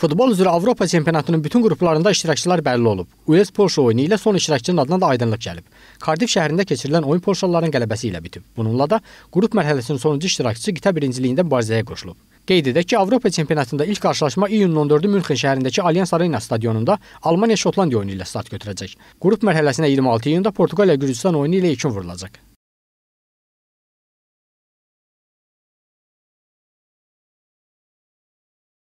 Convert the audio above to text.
Futbol üzrə Avropa çempionatının bütün qruplarında iştirakçılar bəlli olub. Uels-Polşa oyunu ilə son iştirakçının adına da aydınlıq gəlib. Kardif şəhərində keçirilən oyun polşalıların qələbəsi ilə bitib. Bununla da qrup mərhələsinin sonuncu iştirakçısı qitə birinciliyində mübarizəyə qoşulub. Qeyd edək ki, Avropa çempionatında ilk qarşılaşma iyunun 14-ü Münxen şəhərindəki Allianz Arena stadionunda Almaniya-Şotlandiya oyunu ilə start götürəcək. Qrup mərhələsinə 26 iyunda Portuqaliya-Gürcüstan oyunu ilə ilkin vurulacaq.